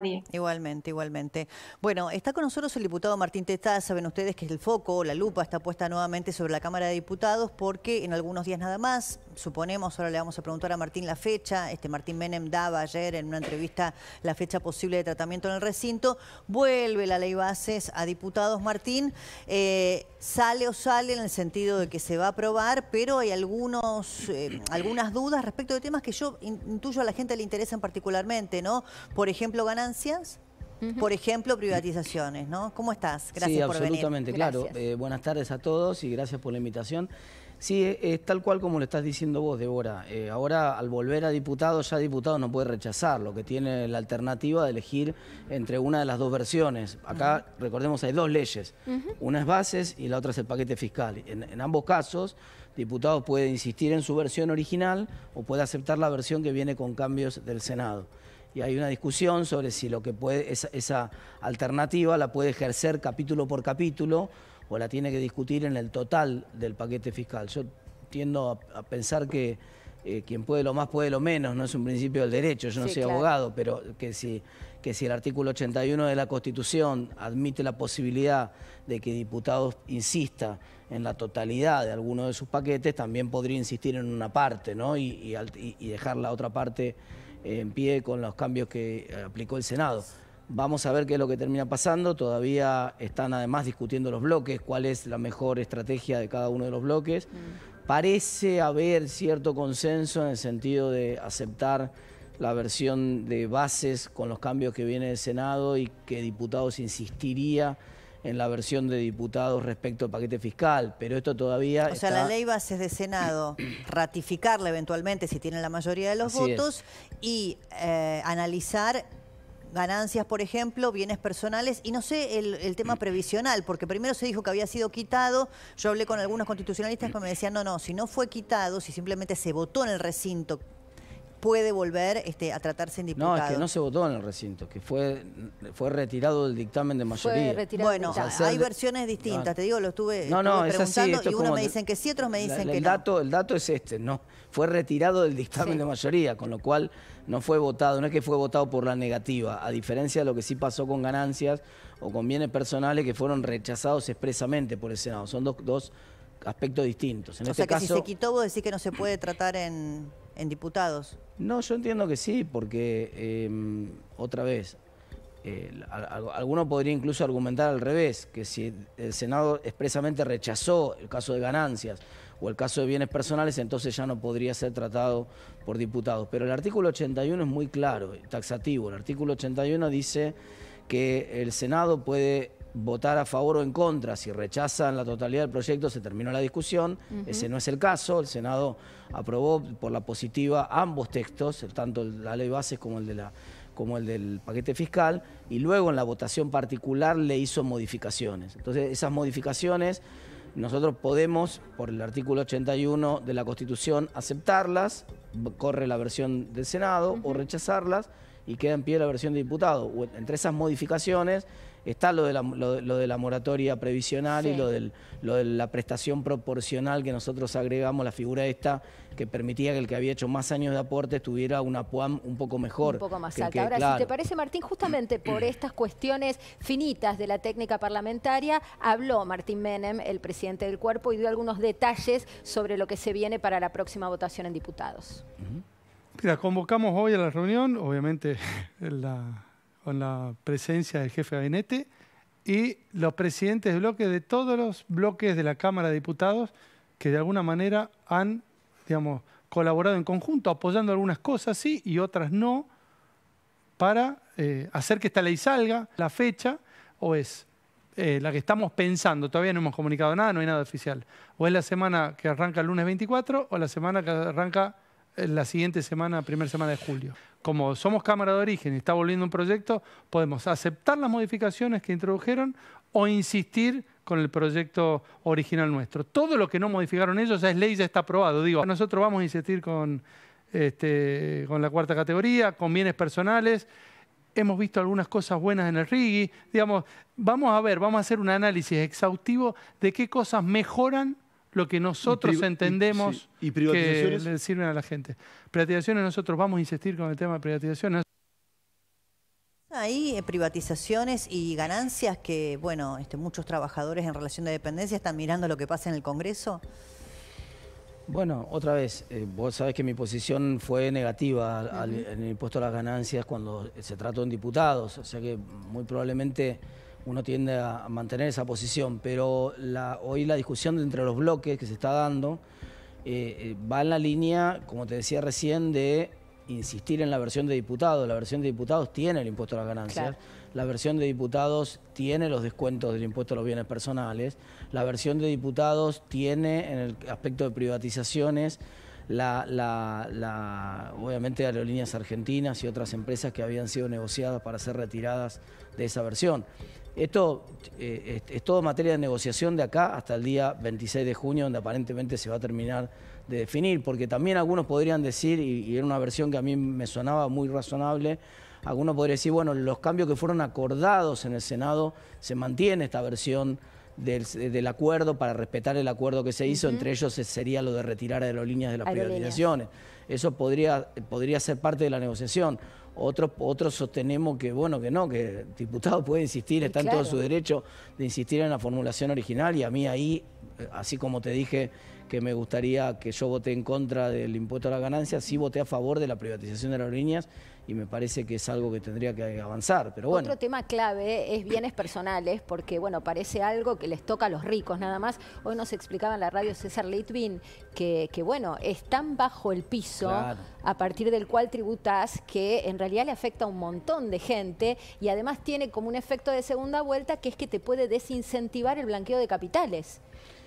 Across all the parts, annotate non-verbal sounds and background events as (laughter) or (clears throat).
Igualmente, igualmente. Bueno, está con nosotros el diputado Martín Testá. Saben ustedes que el foco, la lupa, está puesta nuevamente sobre la Cámara de Diputados porque en algunos días nada más, suponemos, ahora le vamos a preguntar a Martín la fecha, este Martín Menem daba ayer en una entrevista la fecha posible de tratamiento en el recinto, vuelve la ley bases a diputados, Martín, eh, sale o sale en el sentido de que se va a aprobar, pero hay algunos, eh, algunas dudas respecto de temas que yo intuyo a la gente le interesan particularmente, ¿no? Por ejemplo, ganando por ejemplo, privatizaciones, ¿no? ¿Cómo estás? Gracias sí, absolutamente, claro. Eh, buenas tardes a todos y gracias por la invitación. Sí, eh, es, tal cual como lo estás diciendo vos, Débora. Eh, ahora, al volver a diputado, ya diputado no puede rechazar, lo que tiene la alternativa de elegir entre una de las dos versiones. Acá, recordemos, hay dos leyes. Una es bases y la otra es el paquete fiscal. En, en ambos casos, diputado puede insistir en su versión original o puede aceptar la versión que viene con cambios del Senado y hay una discusión sobre si lo que puede, esa, alternativa la puede ejercer capítulo por capítulo o la tiene que discutir en el total del paquete fiscal. Yo tiendo a, pensar que eh, quien puede lo más puede lo menos, no es un principio del derecho, yo no soy abogado, pero que si que si el artículo 81 de la Constitución admite la posibilidad de que diputados insista en la totalidad de alguno de sus paquetes, también podría insistir en una parte, ¿no? Y, dejar la otra parte en pie con los cambios que eh, aplicó el Senado. Vamos a ver qué es lo que termina pasando. Todavía están además discutiendo los bloques, cuál es la mejor estrategia de cada uno de los bloques. Mm. Parece haber cierto consenso en el sentido de aceptar la versión de bases con los cambios que viene del Senado y que diputados insistiría en la versión de diputados respecto al paquete fiscal, pero esto todavía... O sea, la ley bases de Senado, (clears throat) ratificarla eventualmente si tiene la mayoría de los votos y eh, analizar ganancias, por ejemplo, bienes personales y no sé el, el, tema (clears throat) previsional, porque primero se dijo que había sido quitado, yo hablé con algunos constitucionalistas que me decían, no, no, si no fue quitado, si simplemente se votó en el recinto puede volver este, a tratarse en diputado. No, es que no se votó en el recinto, que fue, fue retirado del dictamen de mayoría. bueno, hay versiones distintas, te digo, lo estuve, no, no, es así, y unos me dicen que sí, otros me dicen que el el dato es este, ¿no? Fue retirado del dictamen de mayoría, con lo cual no fue votado, no es que fue votado por la negativa, a diferencia de lo que sí pasó con ganancias o con bienes personales que fueron rechazados expresamente por el Senado. Son dos, aspectos distintos. En o este sea que caso, si se quitó, vos decís que no se puede tratar en en diputados? No, yo entiendo que sí, porque em, otra vez, eh, alguno podría incluso argumentar al revés, que si el Senado expresamente rechazó el caso de ganancias o el caso de bienes personales, entonces ya no podría ser tratado por diputados. Pero el artículo 81 es muy claro, taxativo. El artículo 81 dice que el Senado puede votar a favor o en contra, si rechazan la totalidad del proyecto, se terminó la discusión. Ese no es el caso. El Senado aprobó por la positiva ambos textos, tanto la ley bases como el de como el del paquete fiscal, y luego en la votación particular le hizo modificaciones. Entonces, esas modificaciones nosotros podemos, por el artículo 81 de la Constitución, aceptarlas, corre la versión del Senado, o rechazarlas, y queda en pie la versión de diputado. Entre esas modificaciones está lo de la, lo, de la moratoria previsional y lo, del, de la prestación proporcional que nosotros agregamos, la figura esta, que permitía que el que había hecho más años de aporte tuviera una PUAM un poco mejor. Un poco más alta. Ahora, si te parece, Martín, justamente (clears throat) por estas cuestiones finitas de la técnica parlamentaria, habló Martín Menem, el presidente del cuerpo, y dio algunos detalles sobre lo que se viene para la próxima votación en diputados. Mira, convocamos hoy a la reunión, obviamente (laughs) la con la presencia del jefe de gabinete y los presidentes de bloque de todos los bloques de la Cámara de Diputados que de alguna manera han, digamos, colaborado en conjunto, apoyando algunas cosas sí y otras no, para eh, hacer que esta ley salga, la fecha, o es eh, la que estamos pensando, todavía no hemos comunicado nada, no hay nada oficial, o es la semana que arranca el lunes 24 o la semana que arranca la siguiente semana, primera semana de julio. Como somos Cámara de Origen y está volviendo un proyecto, podemos aceptar las modificaciones que introdujeron o insistir con el proyecto original nuestro. Todo lo que no modificaron ellos ya es ley, ya está aprobado. Digo, nosotros vamos a insistir con, este, con la cuarta categoría, con bienes personales. Hemos visto algunas cosas buenas en el RIGI. Digamos, vamos a ver, vamos a hacer un análisis exhaustivo de qué cosas mejoran lo que nosotros entendemos y, que le sirven a la gente. Privatizaciones, nosotros vamos a insistir con el tema de privatizaciones. Hay eh, privatizaciones y ganancias que, bueno, este, muchos trabajadores en relación de dependencia están mirando lo que pasa en el Congreso. Bueno, otra vez, eh, vos sabés que mi posición fue negativa en el impuesto a las ganancias cuando se trató en diputados, o sea que muy probablemente uno tiende a mantener esa posición, pero hoy la discusión entre los bloques que se está dando eh, eh, va en la línea, como te decía recién, de insistir en la versión de diputados. La versión de diputados tiene el impuesto a las ganancias. La versión de diputados tiene los descuentos del impuesto a los bienes personales. La versión de diputados tiene en el aspecto de privatizaciones la, la, obviamente Aerolíneas Argentinas y otras empresas que habían sido negociadas para ser retiradas de esa versión. Esto eh, es, todo materia de negociación de acá hasta el día 26 de junio, donde aparentemente se va a terminar de definir, porque también algunos podrían decir, y, y era una versión que a mí me sonaba muy razonable, algunos podrían decir, bueno, los cambios que fueron acordados en el Senado, se mantiene esta versión del, acuerdo para respetar el acuerdo que se hizo, entre ellos sería lo de retirar las líneas de las privatizaciones. Eso podría, podría ser parte de la negociación. Otros, otros sostenemos que, bueno, que no, que el diputado puede insistir, está en todo su derecho de insistir en la formulación original y a mí ahí, así como te dije que me gustaría que yo voté en contra del impuesto a la ganancia, sí voté a favor de la privatización de las líneas y me parece que es algo que tendría que avanzar. Pero bueno. Otro tema clave eh, es bienes personales, porque bueno, parece algo que les toca a los ricos nada más. Hoy nos explicaba en la radio César Litvin que, que bueno, están bajo el piso a partir del cual tributas que en realidad le afecta a un montón de gente y además tiene como un efecto de segunda vuelta que es que te puede desincentivar el blanqueo de capitales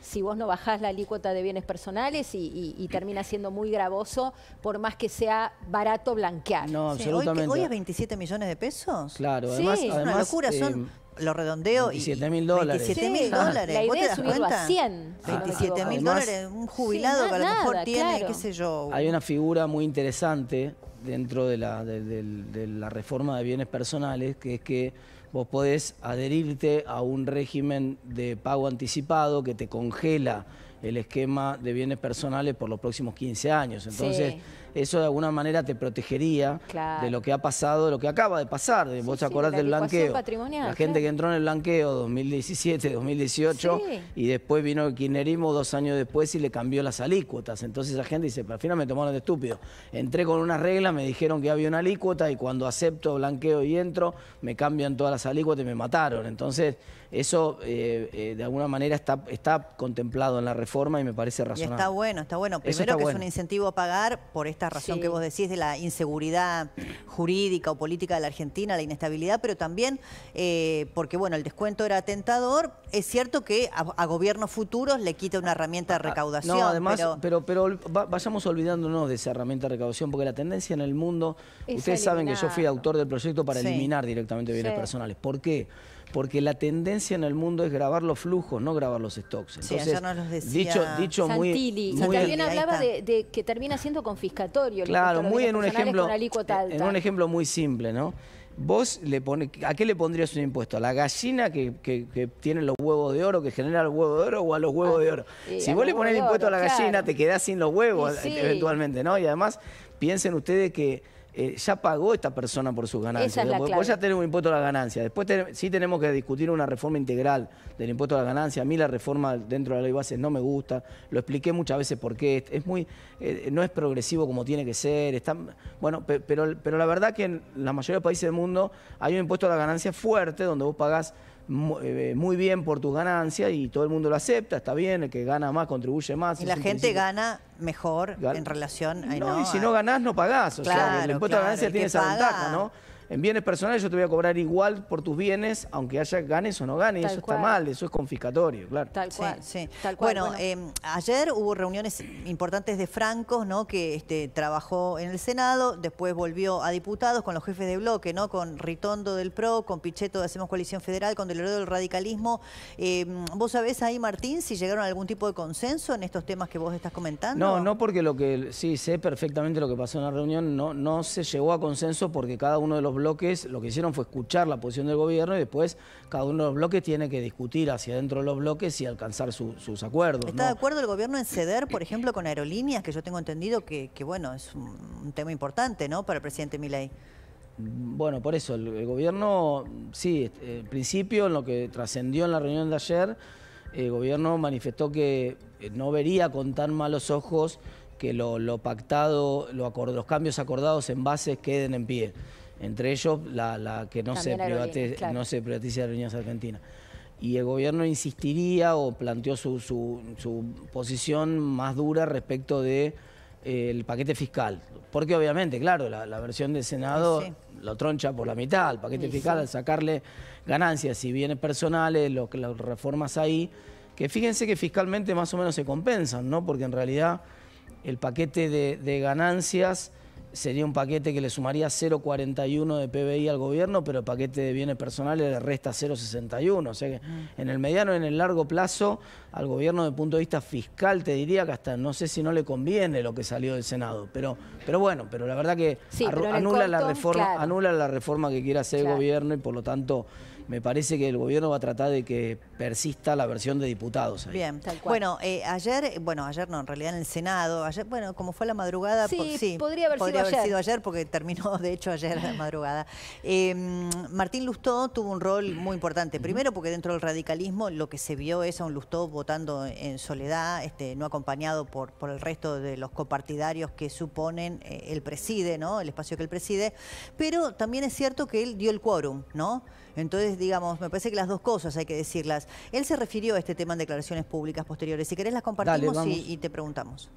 si vos no bajás la alícuota de bienes personales y, termina siendo muy gravoso, por más que sea barato blanquear. No, absolutamente. Hoy, hoy, es 27 millones de pesos. Claro, además, es una locura, son eh, lo redondeo. y mil mil dólares. La idea es subirlo a 100. 27 mil dólares, un jubilado que a lo mejor tiene, qué sé yo. Hay una figura muy interesante dentro de la reforma de bienes personales, que es que vos podés adherirte a un régimen de pago anticipado que te congela el esquema de bienes personales por los próximos 15 años. Entonces, eso de alguna manera te protegería de lo que ha pasado, de lo que acaba de pasar. Vos sí, acordás del blanqueo. La gente que entró en el blanqueo 2017, 2018 y después vino el quinerismo dos años después y le cambió las alícuotas. Entonces la gente dice, pero al final me tomaron de estúpido. Entré con unas reglas, me dijeron que había una alícuota y cuando acepto blanqueo y entro, me cambian todas las alícuotas y me mataron. Entonces eso eh, eh, de alguna manera está, contemplado en la reforma y me parece razonable. está bueno, está bueno. Primero que es un incentivo a pagar por esta razón que vos decís de la inseguridad jurídica o política de la Argentina, la inestabilidad, pero también eh, porque, bueno, el descuento era tentador. Es cierto que a, gobiernos futuros le quita una herramienta de ah, ah, recaudación. No, además, pero, pero, vayamos olvidándonos de esa herramienta de recaudación, porque la tendencia en el mundo, ustedes saben que yo fui autor del proyecto para eliminar directamente bienes personales. ¿Por qué? porque la tendencia en el mundo es grabar los flujos, no grabar los stocks. Entonces, sí, no los decía... Dicho, dicho muy, y También hablaba de, que termina siendo confiscatorio. Claro, muy en un ejemplo, en un ejemplo muy simple, ¿no? Vos le pone, ¿a qué le pondrías un impuesto? ¿A la gallina que, tiene los huevos de oro, que genera los huevos de oro o a los huevos ah, de oro? si vos le pones impuesto a la gallina, te quedás sin los huevos eventualmente, ¿no? Y además, piensen ustedes que eh, ya pagó esta persona por sus ganancias. Esa ya tenemos impuesto a la ganancia. Después sí tenemos que discutir una reforma integral del impuesto a la ganancia. A mí la reforma dentro de la ley bases no me gusta. Lo expliqué muchas veces por qué. Es muy, eh, no es progresivo como tiene que ser. Está, bueno, pero, pero la verdad que en la mayoría de países del mundo hay un impuesto a la ganancia fuerte donde vos pagás eh, muy bien por tus ganancias y todo el mundo lo acepta, está bien, el que gana más contribuye más. Y la gente gana mejor en relación a... No, y si no ganás, no pagás. o sea, el impuesto a la ganancia tiene esa ventaja, ¿no? En bienes personales yo te voy a cobrar igual por tus bienes, aunque haya ganes o no ganes, eso está mal, eso es confiscatorio, claro. Tal cual, bueno, em, ayer hubo reuniones importantes de francos, ¿no? Que este, trabajó en el Senado, después volvió a diputados con los jefes de bloque, ¿no? Con Ritondo del PRO, con Pichetto de Hacemos Coalición Federal, con Delorado del Radicalismo. Em, ¿Vos sabés ahí, Martín, si llegaron a algún tipo de consenso en estos temas que vos estás comentando? No, no porque lo que, sí, sé perfectamente lo que pasó en la reunión, no, no se llegó a consenso porque cada uno de los bloques lo que hicieron fue escuchar la posición del gobierno y después cada uno de los bloques tiene que discutir hacia adentro de los bloques y alcanzar sus acuerdos. ¿Está de acuerdo el gobierno en ceder, por ejemplo, con aerolíneas, que yo tengo entendido que, bueno, es un, tema importante ¿no? para el presidente Milei? Bueno, por eso, el, gobierno, sí, eh, en principio, en lo que trascendió en la reunión de ayer, el gobierno manifestó que eh, no vería con tan malos ojos que lo, pactado, lo acord, los cambios acordados en bases queden en pie entre ellos la, que no se, privatice, no se privatice Aerolíneas Argentinas. Y el gobierno insistiría o planteó su, su, posición más dura respecto del de, eh, paquete fiscal. Porque obviamente, claro, la, versión del Senado lo troncha por la mitad, el paquete fiscal, al sacarle ganancias y bienes personales, las reformas ahí, que fíjense que fiscalmente más o menos se compensan, ¿no? Porque en realidad el paquete de ganancias sería un paquete que le sumaría 0,41 de PBI al gobierno, pero el paquete de bienes personales le resta 0,61. O sea que ah. en el mediano y en el largo plazo, al gobierno desde el punto de vista fiscal, te diría que hasta no sé si no le conviene lo que salió del Senado. Pero, pero bueno, pero la verdad que anula, la reforma, anula la reforma que quiere hacer el gobierno y por lo tanto me parece que el gobierno va a tratar de que persista la versión de diputados. Bien, tal cual. Bueno, eh, ayer, eh, bueno, ayer no, en realidad en el Senado, ayer, bueno, como fue la madrugada, sí, sí podría haber sido podría haber sido ayer porque terminó (laughs) de hecho ayer a madrugada. Em, Martín Lustó tuvo un rol muy importante. Primero porque dentro del radicalismo lo que se vio es a un Lustó votando en soledad, este, no acompañado por, por el resto de los copartidarios que suponen eh, el preside, ¿no? el espacio que él preside. Pero también es cierto que él dio el quórum, ¿no? Entonces, digamos, me parece que las dos cosas hay que decirlas. Él se refirió a este tema en declaraciones públicas posteriores. Si querés las compartimos y te preguntamos.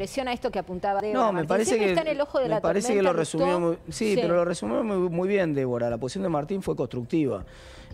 presiona a esto que apuntaba No, me parece que, está en el ojo parece que lo resumió muy, sí, pero lo resumió muy, muy, bien Débora. La posición de Martín fue constructiva.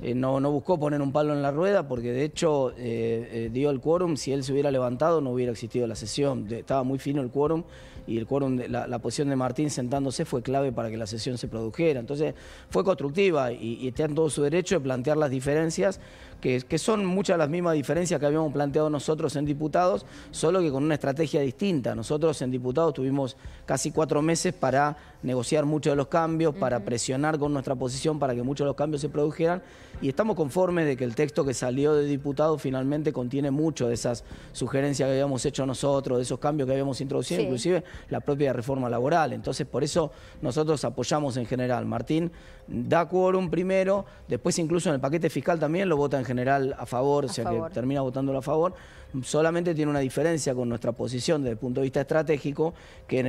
Eh, no, no buscó poner un palo en la rueda porque de hecho eh, eh, dio el quórum. Si él se hubiera levantado no hubiera existido la sesión. estaba muy fino el quórum y el quórum de, la, posición de Martín sentándose fue clave para que la sesión se produjera. Entonces fue constructiva y, y todo su derecho de plantear las diferencias, que, que son muchas las mismas diferencias que habíamos planteado nosotros en diputados, solo que con una estrategia distinta. Nosotros en diputados tuvimos casi cuatro meses para negociar muchos de los cambios, para presionar con nuestra posición para que muchos de los cambios se produjeran. Y estamos conformes de que el texto que salió de diputado finalmente contiene mucho de esas sugerencias que habíamos hecho nosotros, de esos cambios que habíamos introducido, inclusive la propia reforma laboral. Entonces, por eso nosotros apoyamos en general. Martín da quórum primero, después incluso en el paquete fiscal también lo vota en general a favor, o sea que termina votándolo a favor solamente tiene una diferencia con nuestra posición desde el punto de vista estratégico, que en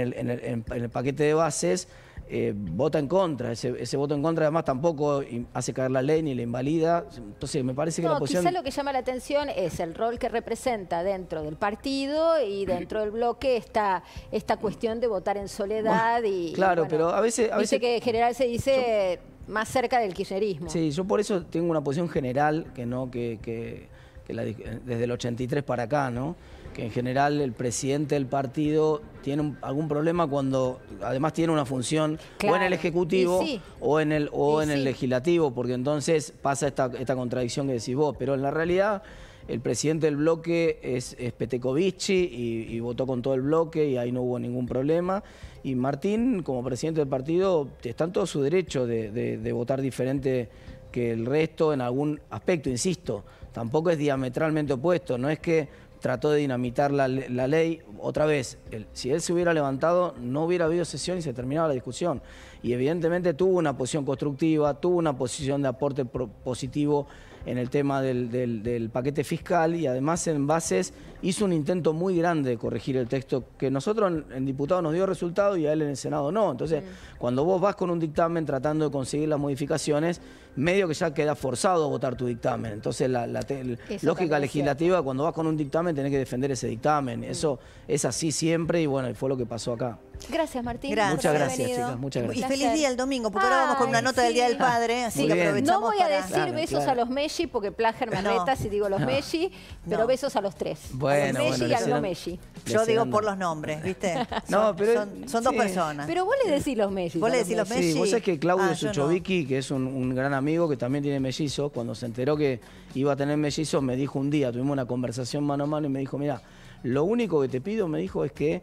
el, paquete de bases eh, vota en contra. Ese, voto en contra además tampoco hace caer la ley ni la invalida. Entonces me parece que la posición... lo que llama la atención es el rol que representa dentro del partido y dentro del bloque esta, esta cuestión de votar en soledad y... Claro, pero a veces... A que en general se dice... más cerca del kirchnerismo. Sí, yo por eso tengo una posición general que no, que desde el 83 para acá, ¿no? que en general el presidente del partido tiene algún problema cuando además tiene una función o en el Ejecutivo o en el, o en Legislativo, porque entonces pasa esta, contradicción que decís vos, pero en la realidad el presidente del bloque es, es y, votó con todo el bloque y ahí no hubo ningún problema. Y Martín, como presidente del partido, está en todo su derecho de votar diferente que el resto en algún aspecto, insisto tampoco es diametralmente opuesto, no es que trató de dinamitar la, ley. Otra vez, si él se hubiera levantado, no hubiera habido sesión y se terminaba la discusión. Y evidentemente tuvo una posición constructiva, tuvo una posición de aporte positivo en el tema del, paquete fiscal y además en bases hizo un intento muy grande de corregir el texto que nosotros en, diputado nos dio resultado y a él en el Senado no. Entonces, cuando vos vas con un dictamen tratando de conseguir las modificaciones, medio que ya queda forzado a votar tu dictamen. Entonces, la, lógica legislativa, cuando vas con un dictamen, tenés que defender ese dictamen. Eso es así siempre y bueno, y fue lo que pasó acá. Gracias, Martín. Muchas gracias, chicas. Muchas gracias. Y feliz día el domingo, porque ahora vamos con una nota del Día del Padre, así que No voy a decir besos a los Messi, porque plager me reta si digo los no. Messi, pero besos a los tres. Bueno, a los Messi y al no Messi. Yo digo por los nombres, ¿viste? (laughs) no, pero. Son, dos personas. Pero vos le decís los Messi. Vos le decís los Messi. Sí, vos sabés que Claudio ah, Suchovicki, que es un, un, gran amigo que también tiene mellizos, cuando se enteró que iba a tener mellizos, me dijo un día, tuvimos una conversación mano a mano y me dijo, mira, lo único que te pido, me dijo, es que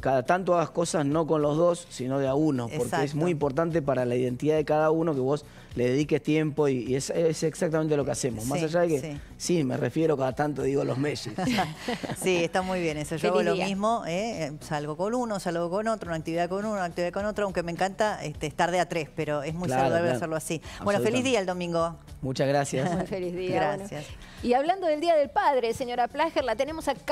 cada tanto hagas cosas no con los dos, sino de a uno, porque es muy importante para la identidad de cada uno que vos le dediques tiempo y, es, exactamente lo que hacemos. Más allá de que, sí. me refiero cada tanto, digo los meses. (laughs) sí, está muy bien eso. Yo hago lo mismo, eh, salgo con uno, salgo con otro, una actividad con uno, una actividad con otro, aunque me encanta este, estar de a tres, pero es muy saludable hacerlo así. Bueno, feliz día el domingo. Muchas gracias. Muy feliz día. Gracias. Y hablando del Día del Padre, señora Plager, la tenemos acá.